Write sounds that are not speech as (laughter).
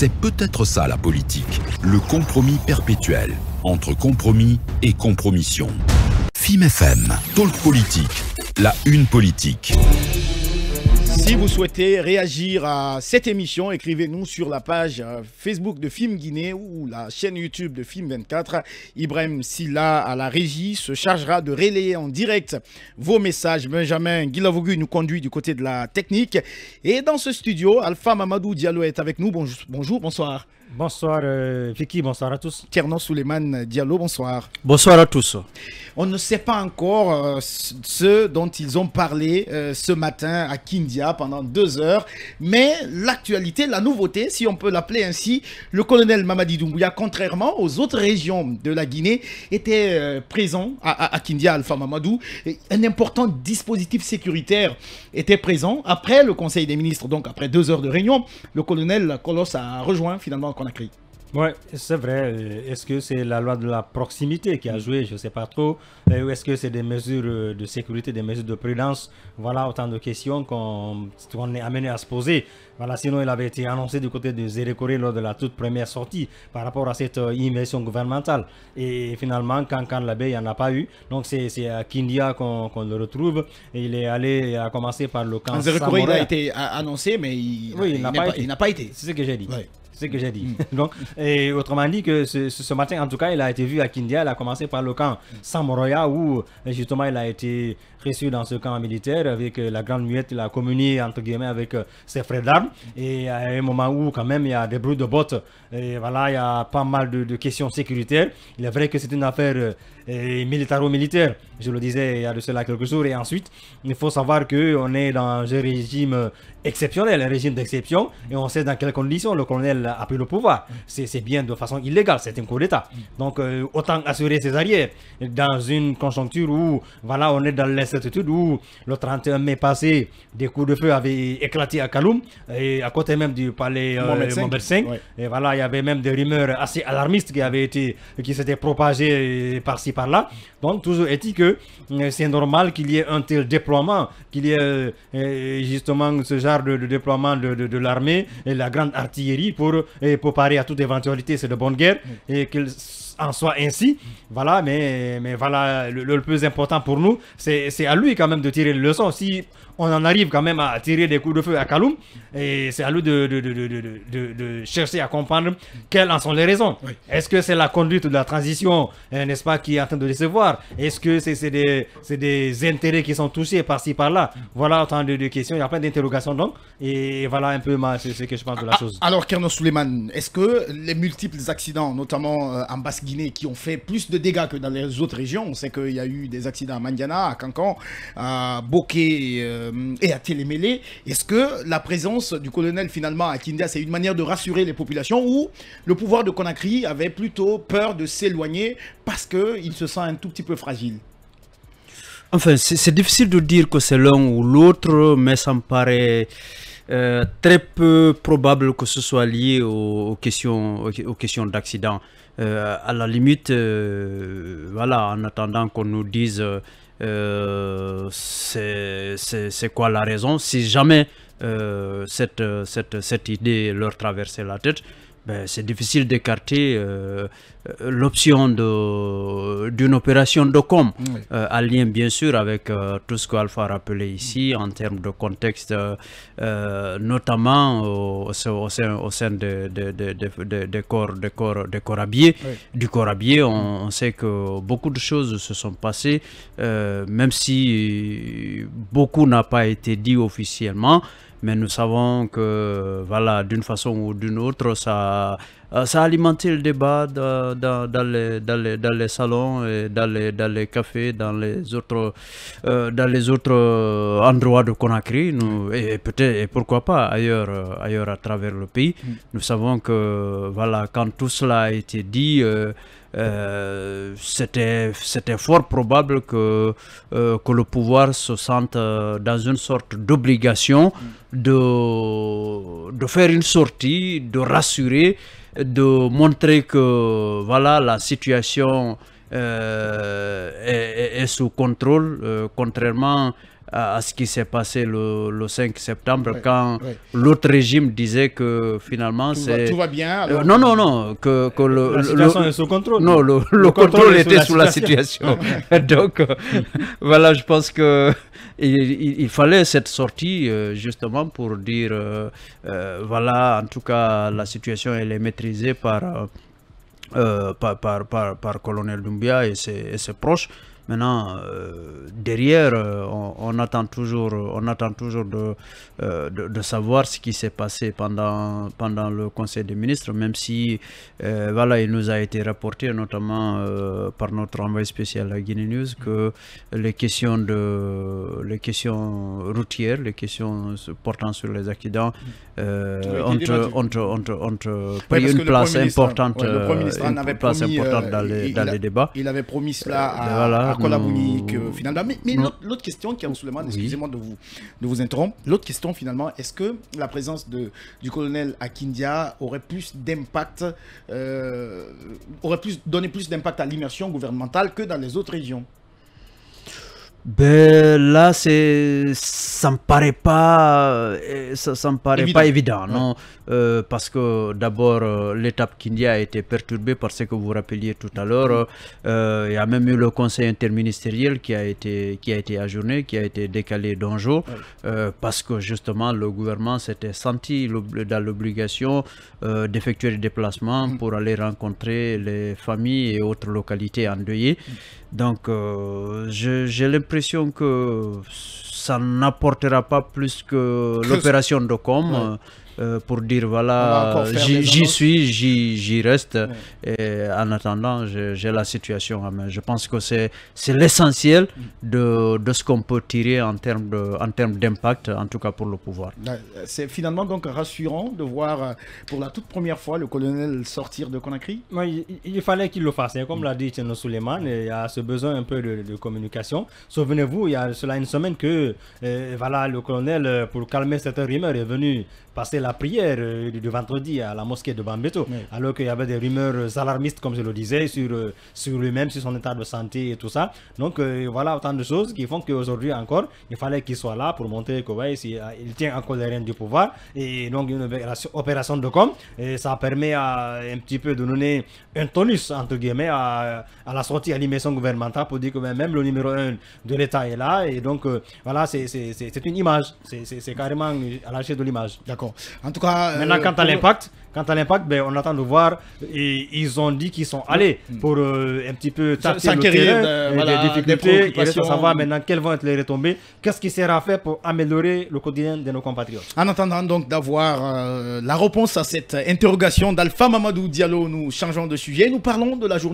C'est peut-être ça la politique, le compromis perpétuel, entre compromis et compromission. FIM FM, Talk Politique, la une politique. Si vous souhaitez réagir à cette émission, écrivez-nous sur la page euh, Facebook de Film Guinée ou la chaîne YouTube de Film 24. Ibrahim Silla à la régie se chargera de relayer en direct vos messages. Benjamin Guilavogu nous conduit du côté de la technique. Et dans ce studio, Alpha Mamadou Diallo est avec nous. bonjour bonsoir. Bonsoir euh, Vicky, bonsoir à tous. Tierno Souleymane Diallo, bonsoir. Bonsoir à tous. On ne sait pas encore euh, ce dont ils ont parlé euh, ce matin à Kindia pendant deux heures, mais l'actualité, la nouveauté, si on peut l'appeler ainsi, le colonel Mamadi Doumbouya, contrairement aux autres régions de la Guinée, était présent à, Kindia, Alpha Mamadou. un important dispositif sécuritaire était présent après le Conseil des ministres, donc après deux heures de réunion. Le colonel Colos a rejoint finalement créé. Oui, c'est vrai. Est-ce que c'est la loi de la proximité qui a mm. joué Je ne sais pas trop. Ou est-ce que c'est des mesures euh, de sécurité, des mesures de prudence Voilà autant de questions qu'on est amené à se poser. Voilà, sinon, il avait été annoncé du côté de Coré lors de la toute première sortie par rapport à cette euh, inversion gouvernementale. Et finalement, quand, quand l'abbé, il n'y en a pas eu. Donc, c'est à Kindia qu'on le retrouve. Et il est allé à commencer par le camp. il a été annoncé, mais il n'a pas, été. C'est ce que j'ai dit ce que j'ai dit. Mm. (laughs) Donc, autrement dit, que ce, matin, en tout cas, il a été vu à Kindia. Il a commencé par le camp mm. Samoroya, où justement, il a été reçu dans ce camp militaire avec euh, la grande muette. Il a communié, entre guillemets, avec euh, ses frères d'armes. Mm. Et à un moment où, quand même, il y a des bruits de bottes. Et voilà, il y a pas mal de, questions sécuritaires. Il est vrai que c'est une affaire euh, militaro-militaire. Je le disais il y a de cela quelques jours. Et ensuite, il faut savoir qu'on est dans un régime exceptionnel, un régime d'exception. Et on sait dans quelles conditions le colonel a, pris le pouvoir. C'est bien de façon illégale, c'est un coup d'État. Donc euh, autant assurer ses arrières, dans une conjoncture où voilà, on est dans l'incertitude, où le 31 mai passé, des coups de feu avaient éclaté à Kaloum, et à côté même du palais euh, Et voilà, il y avait même des rumeurs assez alarmistes qui avaient été, qui s'étaient propagées euh, par-ci par-là. Donc toujours est-il que euh, c'est normal qu'il y ait un tel déploiement, qu'il y ait justement ce genre de, déploiement de, de l'armée et la grande artillerie pour et pour parer à toute éventualité, c'est de bonne guerre, mm. et qu'il en soit ainsi. Voilà, mais, mais voilà, le, plus important pour nous, c'est à lui quand même de tirer les leçons. Si on en arrive quand même à tirer des coups de feu à Kaloum. Et c'est à lui de, de, chercher à comprendre quelles en sont les raisons. Est-ce que c'est la conduite de la transition, euh, n'est-ce pas, qui est en train de décevoir Est-ce que c'est des, intérêts qui sont touchés par-ci, par-là Voilà autant de, questions. Il y a plein d'interrogations donc. Et voilà un peu ce que je pense de la ah, chose. Ah, alors, Kerno Suleiman, est-ce que les multiples accidents, notamment euh, en Basse-Guinée, qui ont fait plus de dégâts que dans les autres régions, on sait qu'il y a eu des accidents à Mandiana, à Cancan, à Bokeh euh, et à Télémélé. Est-ce que la présence du colonel finalement à Kindia, c'est une manière de rassurer les populations ou le pouvoir de Conakry avait plutôt peur de s'éloigner parce qu'il se sent un tout petit peu fragile Enfin, c'est difficile de dire que c'est l'un ou l'autre, mais ça me paraît... Euh, très peu probable que ce soit lié aux, questions, aux, questions d'accident. Euh, à la limite, voilà, en attendant qu'on nous dise euh, c'est quoi la raison. Si jamais euh, cette, cette, cette idée leur traversait la tête, ben, c'est difficile d'écarter euh, euh l'option d'une opération de com, euh, en lien bien sûr avec euh, tout ce qu'Alpha a rappelé ici en termes de contexte, notamment au, sein, de, de, de, corps, de corps, Du corps on, on, sait que beaucoup de choses se sont passées, même si beaucoup n'a pas été dit officiellement mais nous savons que, voilà, d'une façon ou d'une autre, ça, euh, ça a alimenté le débat dans, les, dans, les, dans les salons, et dans, les, dans les cafés, dans les autres, euh, dans les autres euh, endroits de Conakry, nous, et, peut-être, et pourquoi pas, ailleurs, ailleurs à travers le pays. Mm. Nous savons que, voilà, quand tout cela a été dit, euh, c'était fort probable que, euh, que le pouvoir se sente euh, dans une sorte d'obligation mm. de, de faire une sortie, de rassurer, de montrer que voilà la situation est, est, sous contrôle, contrairement à, ce qui s'est passé le, 5 septembre quand l'autre régime disait que finalement c'est... Tout va bien euh, alors... Non, non, non. Que, que le, la situation est sous contrôle. Non, le, le contrôle, était sous la situation. (laughs) (laughs) Donc euh, (laughs) voilà, je pense que il, fallait cette sortie euh, justement pour dire voilà, en tout cas la situation elle est maîtrisée par... par, par, par, colonel Dumbia et et ses proches. Maintenant, euh, derrière, euh, on, attend toujours, on attend toujours euh, de, de, savoir ce qui s'est passé pendant, pendant le Conseil des ministres, même si voilà, il nous a été rapporté, notamment par notre envoyé spécial à Guinée News, que les questions, de, les questions routières, les questions portant sur les accidents, ont, pris une place importante, dans, les, débats. Il avait promis cela à, voilà, Hmm. finalement. Mais, mais hmm. l'autre question, qui Souleymane, excusez-moi de, vous, de vous interrompre, l'autre question, finalement, est-ce que la présence de, du colonel Akindia aurait plus d'impact, euh, aurait plus, donné plus d'impact à l'immersion gouvernementale que dans les autres régions ben là, c'est, ça me paraît pas, euh, ça, me paraît pas évident, non, euh, parce que d'abord euh, l'étape Kindia a été perturbée par ce que vous rappeliez tout à l'heure. il y a même eu le Conseil interministériel qui a été qui a été ajourné, qui a été décalé d'un jour, parce que justement le gouvernement s'était senti dans l'obligation d'effectuer des déplacements mm. pour aller rencontrer les familles et autres localités endeuillées. Mm. Donc, j'ai l'impression que ça n'apportera pas plus que l'opération de com. Euh, pour dire voilà, j'y suis, j'y reste. Et en attendant, j'ai la situation à Je pense que c'est l'essentiel mm. de, de, ce qu'on peut tirer en termes d'impact, en, termes en tout cas pour le pouvoir. C'est finalement donc rassurant de voir euh, pour la toute première fois le colonel sortir de Conakry. il, fallait qu'il le fasse. comme mm. l'a dit Tierno Suleiman, il y a ce besoin un peu de, communication. Souvenez-vous, il y a cela une semaine que euh, voilà, le colonel, pour calmer cette rumeur, est venu passer la la prière euh, du vendredi à la mosquée de Bambeto, alors qu'il y avait des rumeurs euh, alarmistes, comme je le disais, sur, euh, sur lui-même, sur son état de santé et tout ça. Donc voilà autant de choses qui font qu'aujourd'hui encore, il fallait qu'il soit là pour montrer que ouais, il tient encore les rênes du pouvoir. Et donc une opération de com, et ça permet à, un petit peu de donner un tonus, entre guillemets, à, à la sortie à l'immersion gouvernementale pour dire que même le numéro 1 de l'État est là. Et donc voilà, c'est une image, c'est carrément à lâcher de l'image. D'accord. En tout cas. Euh, maintenant, quant à l'impact. Quant à l'impact, ben, on attend de voir. Et ils ont dit qu'ils sont allés pour euh, un petit peu tâter le terrain, difficultés. Il reste savoir maintenant quelles vont être les retombées. Qu'est-ce qui sera fait pour améliorer le quotidien de nos compatriotes En attendant donc d'avoir euh, la réponse à cette interrogation d'Alpha Mamadou Diallo, nous changeons de sujet. Nous parlons de la journée.